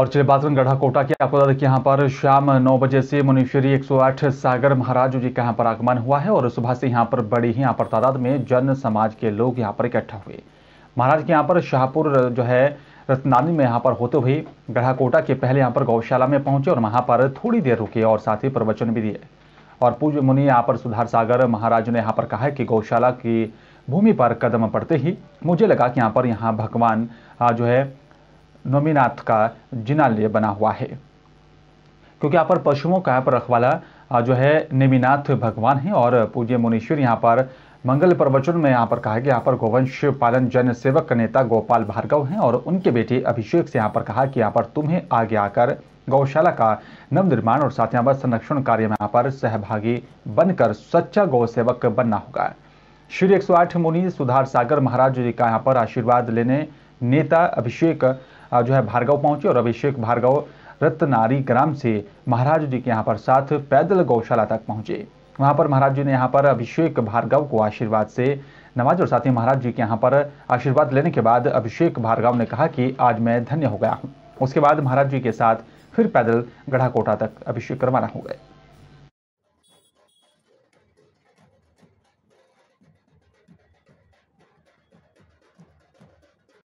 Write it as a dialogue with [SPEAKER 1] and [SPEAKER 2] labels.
[SPEAKER 1] और चलिए बात करें गढ़ा कोटा की आपको बता दें कि यहाँ पर शाम नौ बजे से मुनीश्वरी 108 सागर महाराज जी का यहाँ पर आगमन हुआ है और सुबह से यहाँ पर बड़ी ही यहाँ पर तादाद में जन समाज के लोग यहाँ पर इकट्ठा हुए महाराज के यहाँ पर शाहपुर जो है रत्नानी में यहाँ पर होते हुए गढ़ाकोटा के पहले यहाँ पर गौशाला में पहुंचे और वहाँ पर थोड़ी देर रुके और साथ ही प्रवचन भी दिए और पूज्य मुनि यहाँ पर सुधार सागर महाराज ने यहाँ पर कहा कि गौशाला की भूमि पर कदम पड़ते ही मुझे लगा कि यहाँ पर यहाँ भगवान जो है नोमीनाथ का जिनालय बना हुआ है क्योंकि यहाँ पर पशुओं का यहाँ पर रखवाला जो है नेमिनाथ भगवान है और पूज्य मुनीश्वर यहाँ पर मंगल प्रवचन में यहाँ पर कहा कि यहाँ पर गोवंश पालन जन सेवक नेता गोपाल भार्गव हैं और उनके बेटे अभिषेक से यहाँ पर कहा कि यहाँ पर तुम्हें आगे आकर गौशाला का नवनिर्माण और साथ यहाँ पर संरक्षण कार्य में यहाँ पर सहभागी बनकर सच्चा गौ सेवक बनना होगा श्री एक मुनि सुधार सागर महाराज जी का यहाँ पर आशीर्वाद लेने नेता अभिषेक जो है भार्गव पहुंचे और अभिषेक भार्गव रत्नारी ग्राम से महाराज जी के यहाँ पर साथ पैदल गौशाला तक पहुंचे वहां पर महाराज जी ने यहाँ पर अभिषेक भार्गव को आशीर्वाद से नमाज और साथ ही महाराज जी के यहाँ पर आशीर्वाद लेने के बाद अभिषेक भार्गव ने कहा कि आज मैं धन्य हो गया हूँ उसके बाद महाराज जी के साथ फिर पैदल गढ़ाकोटा तक अभिषेक करवाना हो गया